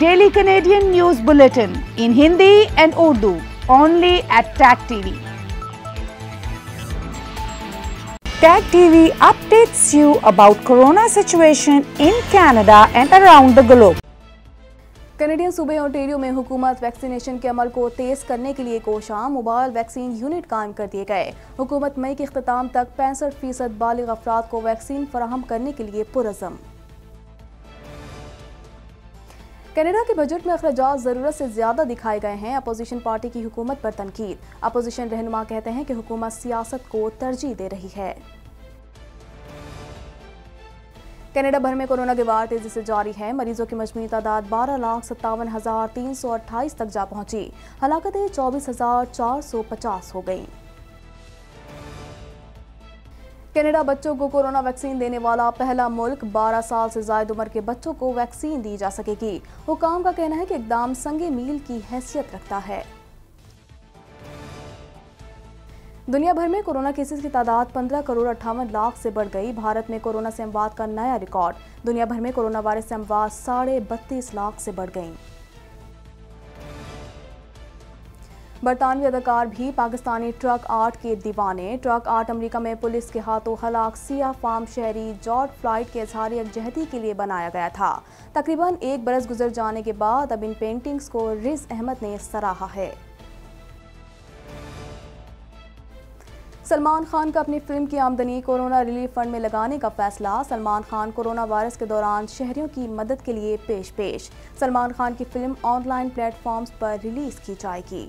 daily Canadian news bulletin in Hindi and Urdu only at tag TV tag TV updates you about corona situation in Canada and around the globe Canadian सूबे Ontario में हुकूमत vaccination के अमल को तेज़ करने के लिए कोशाम मोबाइल वैक्सीन यूनिट कायम कर दिए गए हुकूमत मई के अख्ताम तक पैंसठ फीसद बालग अफराद को वैक्सीन फराहम करने के लिए पुरजम कनाडा के बजट में अखराज जरूरत से ज्यादा दिखाए गए हैं अपोजिशन पार्टी की हुकूमत पर तनकीद अपोजिशन रहनुमा कहते हैं कि हुकूमत सियासत को तरजीह दे रही है कनाडा भर में कोरोना की वार तेजी से जारी है मरीजों की मजमू तादाद बारह लाख सत्तावन हजार तीन सौ अट्ठाईस तक जा पहुंची हलाकतें चौबीस हजार चार सौ पचास हो गई कनाडा बच्चों को कोरोना वैक्सीन देने वाला पहला मुल्क 12 साल से ज्यादा उम्र के बच्चों को वैक्सीन दी जा सकेगी हुकाम का कहना है कि एकदम संगे मील की हैसियत रखता है दुनिया भर में कोरोना केसेस की तादाद 15 करोड़ अट्ठावन लाख से बढ़ गई भारत में कोरोना से अमवाद का नया रिकॉर्ड दुनिया भर में कोरोना वायरस से अमवाद साढ़े बत्तीस लाख से बढ़ गई बरतानवी अदाकार भी पाकिस्तानी ट्रक आर्ट के दीवाने ट्रक आर्ट अमेरिका में पुलिस के हाथों हलाक सिया फार्म शहरी जॉर्ज फ्लाइट के इजहार यकजहती के लिए बनाया गया था तकरीबन एक बरस गुजर जाने के बाद अब इन पेंटिंग्स को रिज अहमद ने सराहा है सलमान खान का अपनी फिल्म की आमदनी कोरोना रिलीफ फंड में लगाने का फैसला सलमान खान कोरोना वायरस के दौरान शहरियों की मदद के लिए पेश पेश सलमान खान की फिल्म ऑनलाइन प्लेटफॉर्म्स पर रिलीज की जाएगी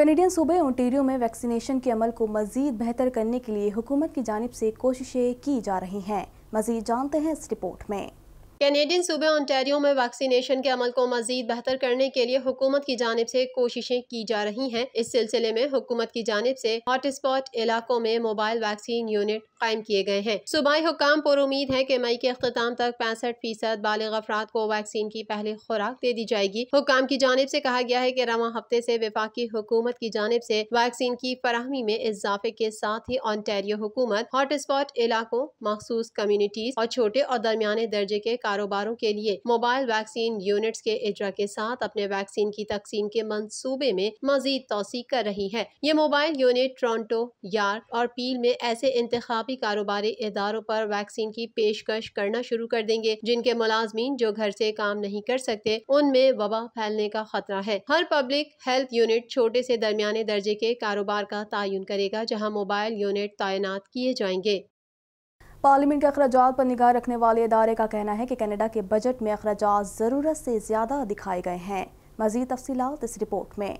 कनेडियन सूबे ओंटेरियो में वैक्सीनेशन के अमल को मजीद बेहतर करने के लिए हुकूमत की जानब से कोशिशें की जा रही हैं मजीद जानते हैं इस रिपोर्ट में कैनेडियन सूबे ओंटेरियो में वैक्सीनेशन के अमल को मजीद बेहतर करने के लिए हुकूमत की जानब से कोशिशें की जा रही हैं इस सिलसिले में हुकूमत की जानब से हॉटस्पॉट इलाकों में मोबाइल वैक्सीन यूनिट कायम किए गए हैं सूबाई हुकाम पर उम्मीद है की मई के अख्ताम तक पैंसठ फीसद बालग अफराद को वैक्सीन की पहली खुराक दे दी जाएगी हुकाम की जानब से कहा गया है की रवा हफ्ते से विफाकी हुकूमत की जानब से वैक्सीन की फरहमी में इजाफे के साथ ही ऑनटेरियो हुकूमत हॉटस्पॉट इलाकों मखसूस कम्यूनिटीज और छोटे और दरमियाने दर्जे के कारोबारों के लिए मोबाइल वैक्सीन यूनिट के इजरा के साथ अपने वैक्सीन की तकसीम के मनसूबे में मजीद तोसी कर रही है ये मोबाइल यूनिट टोरटो यार्क और पील में ऐसे इंतबी कारोबारी इदारों पर वैक्सीन की पेशकश करना शुरू कर देंगे जिनके मुलाजमीन जो घर से काम नहीं कर सकते उनमें वबा फैलने का खतरा है हर पब्लिक हेल्थ यूनिट छोटे से दरमियाने दर्जे के कारोबार का तयन करेगा जहाँ मोबाइल यूनिट तैनात किए जाएंगे पार्लियामेंट के अखराज पर निगाह रखने वाले इदारे का कहना है कि कनाडा के बजट में अखराज ज़रूरत से ज़्यादा दिखाए गए हैं मजीद तफसीत इस रिपोर्ट में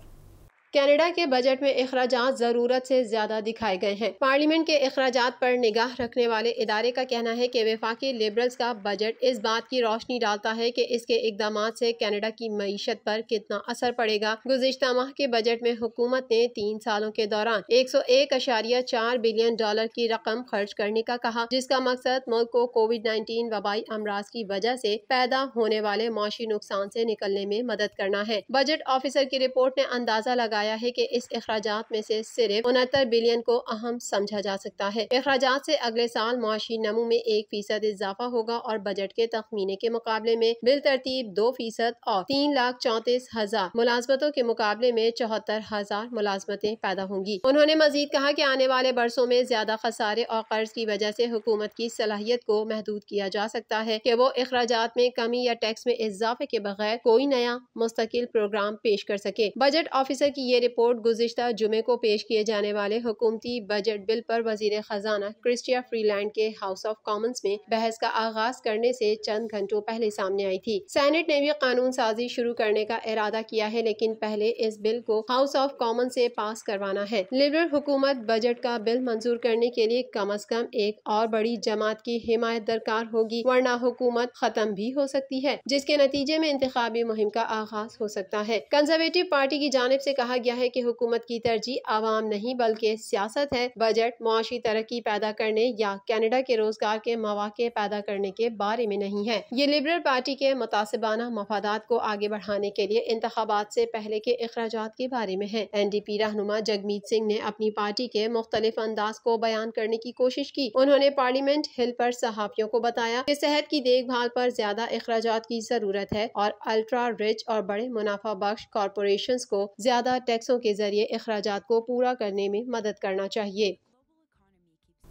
कनाडा के बजट में अखराज ज़रूरत से ज़्यादा दिखाए गए हैं पार्लियामेंट के अखराज पर निगाह रखने वाले इदारे का कहना है कि वफाकी लिबरल्स का बजट इस बात की रोशनी डालता है कि इसके इकदाम से कनाडा की मीशत पर कितना असर पड़ेगा गुजशत माह के बजट में हुकूमत ने तीन सालों के दौरान एक सौ एक अशारिया चार बिलियन डॉलर की रकम खर्च करने का कहा जिसका मकसद मुल्क को कोविड नाइन्टीन वबाई अमराज की वजह से पैदा होने वाले मुशी नुकसान से निकलने में मदद करना है बजट ऑफिसर की रिपोर्ट ने अंदाजा लगाया बताया है कि इस अखराज में से सिर्फ उनहत्तर बिलियन को अहम समझा जा सकता है अखराज से अगले साल मुआशी नमू में एक फीसद इजाफा होगा और बजट के तखमीने के मुकाबले में बिल तरतीब दो फीसद और तीन लाख चौंतीस हजार मुलाजमतों के मुकाबले में चौहत्तर हजार मुलाजमतें पैदा होंगी उन्होंने मजीद कहा की आने वाले बरसों में ज्यादा खसारे और कर्ज की वजह ऐसी हुकूमत की सलाहियत को महदूद किया जा सकता है की वो अखराज में कमी या टैक्स में इजाफे के बगैर कोई नया मुस्तकिल प्रोग्राम पेश कर सके बजट ऑफिसर की ये रिपोर्ट गुजशत जुमे को पेश किए जाने वाले हुकूमती बजट बिल पर वजीर खजाना क्रिस्टिया फ्रीलैंड के हाउस ऑफ कॉमन्स में बहस का आगाज करने से चंद घंटों पहले सामने आई थी सैनेट ने भी कानून साजी शुरू करने का इरादा किया है लेकिन पहले इस बिल को हाउस ऑफ कॉमन से पास करवाना है लिबरल हुकूमत बजट का बिल मंजूर करने के लिए कम अज कम एक और बड़ी जमात की हिमायत दरकार होगी वरना हुकूमत खत्म भी हो सकती है जिसके नतीजे में इंतबी मुहिम का आगाज हो सकता है कंजर्वेटिव पार्टी की जानब ऐसी कहा गया है कि हुकूमत की तरजीह आवाम नहीं बल्कि सियासत है बजट मुआशी तरक्की पैदा करने या कैनेडा के रोजगार के मौाक़े पैदा करने के बारे में नहीं है ये लिबरल पार्टी के मुतासबाना मफाद को आगे बढ़ाने के लिए इंतबात से पहले के अखराज के बारे में है एन डी पी रहनुमा जगमीत सिंह ने अपनी पार्टी के मुख्तलिफ अंदाज को बयान करने की कोशिश की उन्होंने पार्लियामेंट हिल पर सहाफियों को बताया की सेहत की देखभाल पर ज्यादा अखराज की जरूरत है और अल्ट्रा रिच और बड़े मुनाफा बख्श कॉरपोरेशन को ज्यादा टैक्सों के जरिए अखराज को पूरा करने में मदद करना चाहिए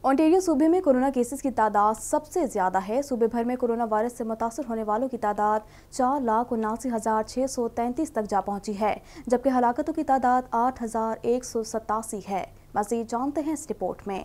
ऑन्टेरियो सूबे में कोरोना केसेस की तादाद सबसे ज़्यादा है सूबे भर में कोरोना वायरस से मुतासर होने वालों की तादाद चार लाख उन्नासी हज़ार छः सौ तैंतीस तक जा पहुंची है जबकि हलाकतों की तादाद आठ हज़ार एक सौ सतासी है मजीद जानते हैं इस रिपोर्ट में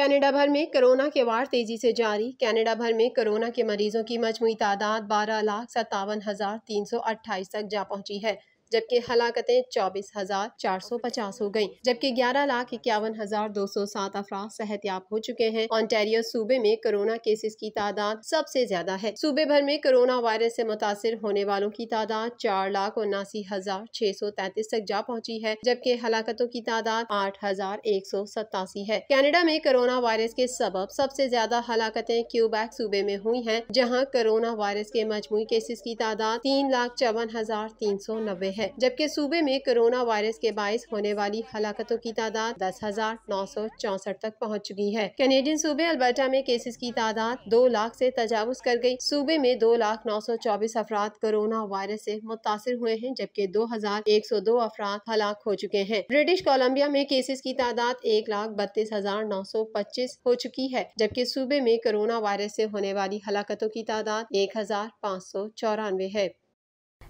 कनाडा भर में कोरोना के वार तेजी से जारी कनाडा भर में कोरोना के मरीजों की मजमू तादाद बारह लाख सत्तावन हज़ार तीन सौ अट्ठाईस तक जा पहुंची है जबकि हलाकतें चौबीस हजार चार सौ पचास हो गयी जबकि ग्यारह लाख इक्यावन हजार दो सौ सात अफराद सेहतियाब हो चुके हैं ऑन्टेरियो सूबे में कोरोना केसेस की तादाद सबसे ज्यादा है सूबे भर में कोरोना वायरस से मुतासर होने वालों की तादाद चार लाख उन्नासी हजार छह सौ तैतीस तक जा पहुंची है जबकि हलाकतों की तादाद आठ हजार एक सौ सतासी है कैनेडा में कोरोना वायरस के सबब सबसे ज्यादा हलाकतें क्यूबैक सूबे में हुई है जहाँ कोरोना वायरस के मजमू केसेस की तादाद तीन लाख चौवन हजार तीन सौ नब्बे है जबकि सूबे में कोरोना वायरस के बायस होने वाली हलाकतों की तादाद दस हजार नौ सौ चौसठ तक पहुँच चुकी है कैनेडियन सूबे अल्बर्टा में केसेस की तादाद दो लाख ऐसी तजावज कर गयी सूबे में दो लाख नौ सौ चौबीस अफराद कोरोना वायरस ऐसी मुतासर हुए हैं जबकि दो हजार एक सौ दो अफराद हलाक हो चुके हैं ब्रिटिश कोलम्बिया में केसेस की तादाद एक लाख बत्तीस हजार नौ सौ पच्चीस हो चुकी है जबकि सूबे में कोरोना वायरस से होने वाली हलाकतों की तादाद एक हजार पाँच सौ चौरानवे है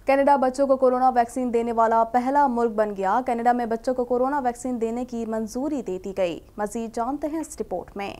कनाडा बच्चों को कोरोना वैक्सीन देने वाला पहला मुल्क बन गया कनाडा में बच्चों को कोरोना वैक्सीन देने की मंजूरी दे दी गई मजीद जानते हैं इस रिपोर्ट में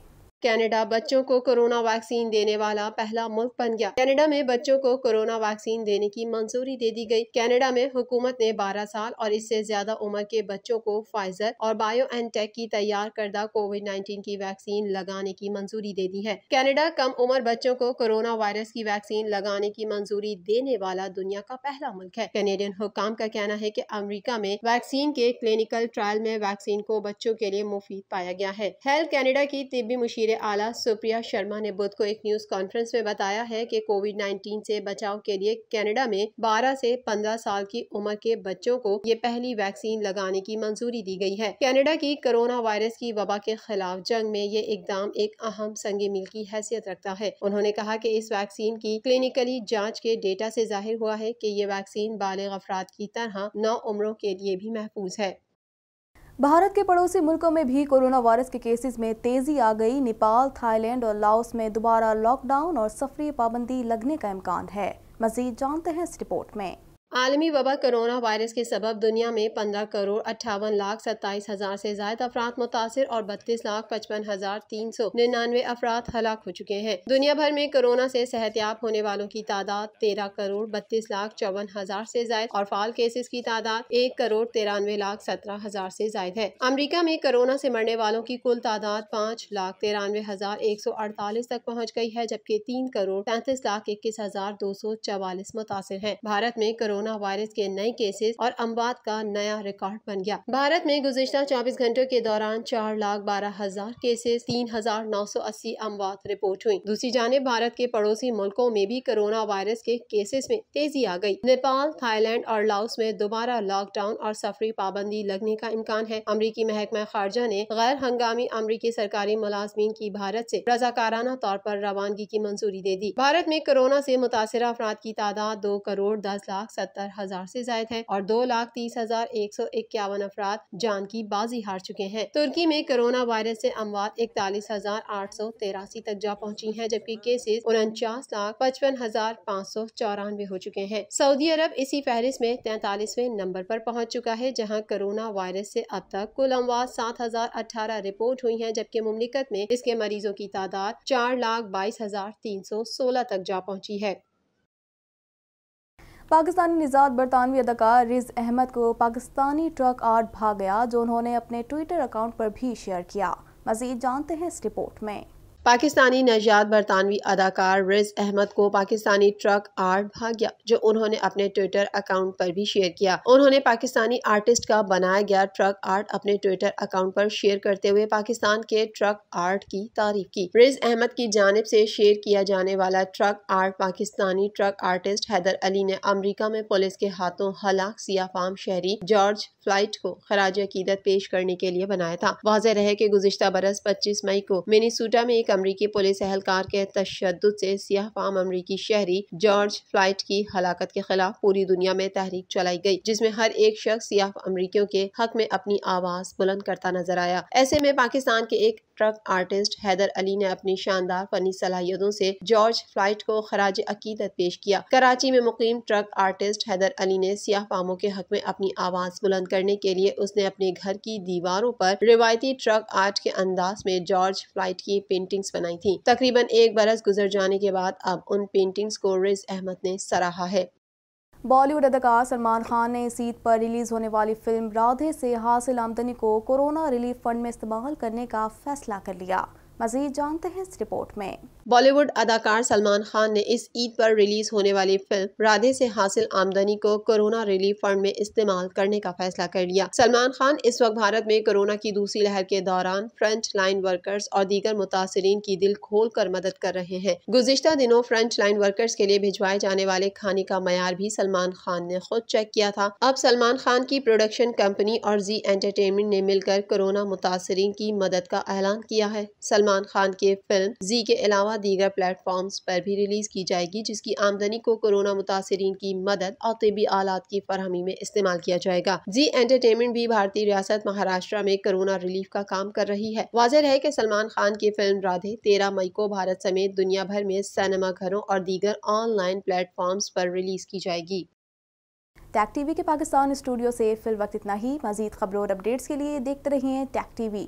कनाडा बच्चों को कोरोना वैक्सीन देने वाला पहला मुल्क बन गया कनाडा में बच्चों को कोरोना वैक्सीन देने की मंजूरी दे दी गई कनाडा में हुकूमत ने 12 साल और इससे ज्यादा उम्र के बच्चों को फाइजर और बायो एनटेक की तैयार करदा कोविड 19 की वैक्सीन लगाने की मंजूरी दे दी है कनाडा कम उम्र बच्चों को कोरोना वायरस की वैक्सीन लगाने की मंजूरी देने वाला दुनिया का पहला मुल्क है कैनेडियन हुकाम का कहना है की अमरीका में वैक्सीन के क्लिनिकल ट्रायल में वैक्सीन को बच्चों के लिए मुफीद पाया गया है हेल्थ कैनेडा की तिबी मुशीर वजीर आला सुप्रिया शर्मा ने बुध को एक न्यूज़ कॉन्फ्रेंस में बताया है कि कोविड 19 से बचाव के लिए कनाडा में 12 से 15 साल की उम्र के बच्चों को ये पहली वैक्सीन लगाने की मंजूरी दी गई है कनाडा की कोरोना वायरस की वबा के खिलाफ जंग में ये इकदाम एक अहम संग मिल की हैसियत रखता है उन्होंने कहा की इस वैक्सीन की क्लिनिकली जाँच के डेटा ऐसी जाहिर हुआ है की ये वैक्सीन बालग अफराद की तरह नौ उम्रों के लिए भी महफूज है भारत के पड़ोसी मुल्कों में भी कोरोना वायरस के केसेस में तेजी आ गई नेपाल थाईलैंड और लाओस में दोबारा लॉकडाउन और सफरी पाबंदी लगने का इम्कान है मजीद जानते हैं इस रिपोर्ट में आलमी वबा करोना वायरस के सबब दुनिया में पंद्रह करोड़ अट्ठावन लाख सत्ताईस हज़ार से ज्यादा अफराद मुतासर और बत्तीस लाख पचपन हज़ार तीन सौ निन्यानवे अफराद हलाक हो चुके हैं दुनिया भर में कोरोना से सेहतियाब होने वालों की तादाद तेरह करोड़ बत्तीस लाख चौवन हज़ार से ज्यादा और फाल केसेस की तादाद एक करोड़ तिरानवे लाख सत्रह हज़ार से ज्यादा है अमरीका में कोरोना से मरने वालों की कुल तादाद पाँच लाख तिरानवे हज़ार एक सौ अड़तालीस तक पहुँच गई है जबकि तीन करोड़ पैंतीस लाख इक्कीस हज़ार दो सौ चवालीस मुतासर है भारत में कोरोना वायरस के नए केसेस और अमवात का नया रिकॉर्ड बन गया भारत में गुजश्ता चौबीस घंटों के दौरान चार लाख बारह हजार केसेज तीन हजार नौ सौ अस्सी अमवात रिपोर्ट हुई दूसरी जाने भारत के पड़ोसी मुल्कों में भी कोरोना वायरस के केसेस में तेजी आ गई नेपाल थाईलैंड और लाओस में दोबारा लॉकडाउन और सफरी पाबंदी लगने का इम्कान है अमरीकी महकमा खारजा ने गैर हंगामी अमरीकी सरकारी मुलाजमीन की भारत ऐसी रजाकाराना तौर पर रवानगी की मंजूरी दे दी भारत में कोरोना ऐसी मुतासर अफराद की तादाद दो करोड़ दस लाख सत्तर हजार ऐसी जायद है और दो लाख तीस हजार एक सौ इक्यावन अफराद जान की बाजी हार चुके हैं तुर्की में कोरोना वायरस ऐसी अमवात इकतालीस हजार आठ सौ तेरासी तक जा पहुँची है जबकि केसेज उनचास लाख पचपन हजार पाँच सौ चौरानवे हो चुके हैं सऊदी अरब इसी फहरिस्त में तैतालीसवें नंबर आरोप पहुँच चुका है जहाँ कोरोना वायरस ऐसी अब तक कुल अमवात सात हजार अठारह रिपोर्ट हुई है जबकि मुमलिकत में इसके मरीजों की तादाद चार लाख बाईस हजार तीन सौ सोलह तक जा पहुँची है पाकिस्तानी निजात बरतानवी अदाकार रिज अहमद को पाकिस्तानी ट्रक आर्ट भाग गया जो उन्होंने अपने ट्विटर अकाउंट पर भी शेयर किया मजीद जानते हैं इस रिपोर्ट में पाकिस्तानी नजात बरतानवी अदाकार रिज अहमद को पाकिस्तानी ट्रक आर्ट भाग गया जो उन्होंने अपने ट्विटर अकाउंट पर भी शेयर किया उन्होंने पाकिस्तानी आर्टिस्ट का बनाया गया ट्रक आर्ट अपने ट्विटर अकाउंट पर शेयर करते हुए पाकिस्तान के ट्रक आर्ट की तारीफ की रिज अहमद की जानब से शेयर किया जाने वाला truck art Pakistani truck artist Haider Ali ने अमरीका में पुलिस के हाथों हलाक सियाफाम शहरी जॉर्ज फ्लाइट को खराज अकीदत पेश करने के लिए बनाया था वाजह रहे की गुजशत बरस पच्चीस मई को मिनीसूटा में एक अमरीकी पुलिस एहलकार के तशद से फाम अमरीकी शहरी जॉर्ज फ्लाइट की हलाकत के खिलाफ पूरी दुनिया में तहरीक चलाई गई जिसमें हर एक शख्स सियाह अमरीकियों के हक में अपनी आवाज़ बुलंद करता नजर आया ऐसे में पाकिस्तान के एक ट्रक आर्टिस्ट हैदर अली ने अपनी शानदार फनी सलाहियतों से जॉर्ज फ्लाइट को खराज अकीदत पेश किया कराची में मुकीम ट्रक आर्टिस्ट हैदर अली ने सियाह पामों के हक में अपनी आवाज़ बुलंद करने के लिए उसने अपने घर की दीवारों पर रिवायती ट्रक आर्ट के अंदाज में जॉर्ज फ्लाइट की पेंटिंग पेंटिंग्स बनाई थी तकरीबन एक बरस गुजर जाने के बाद अब उन पेंटिंग्स को रिज अहमद ने सराहा है बॉलीवुड अदाकार सलमान खान ने इस ईद पर रिलीज़ होने वाली फिल्म राधे से हासिल आमदनी को कोरोना रिलीफ फंड में इस्तेमाल करने का फैसला कर लिया मजीद जानते हैं इस रिपोर्ट में बॉलीवुड अदाकार सलमान खान ने इस ईद पर रिलीज होने वाली फिल्म राधे से हासिल आमदनी को कोरोना रिलीफ फंड में इस्तेमाल करने का फैसला कर लिया सलमान खान इस वक्त भारत में कोरोना की दूसरी लहर के दौरान फ्रंट लाइन वर्कर्स और दीगर मुतासरीन की दिल खोल कर मदद कर रहे हैं गुजशत दिनों फ्रंट लाइन वर्कर्स के लिए भिजवाए जाने वाले खाने का मैार भी सलमान खान ने खुद चेक किया था अब सलमान खान की प्रोडक्शन कंपनी और जी एंटरटेनमेंट ने मिलकर कोरोना मुतासरी की मदद का ऐलान किया है सलमान सलमान खान के फिल्म जी के अलावा दीगर प्लेटफॉर्म पर भी रिलीज की जाएगी जिसकी आमदनी को कोरोना मुतासरी की मदद और तबी आलात की फरहमी में इस्तेमाल किया जाएगा जी एंटरटेनमेंट भी भारतीय रियासत महाराष्ट्र में कोरोना रिलीफ का काम कर रही है वाजह है की सलमान खान की फिल्म राधे तेरह मई को भारत समेत दुनिया भर में सिनेमा घरों और दीगर ऑनलाइन प्लेटफॉर्म पर रिलीज की जाएगी टैक टीवी के पाकिस्तान स्टूडियो से फिल वक्त इतना ही मजीद खबरों और अपडेट्स के लिए देखते रहिए टैक टीवी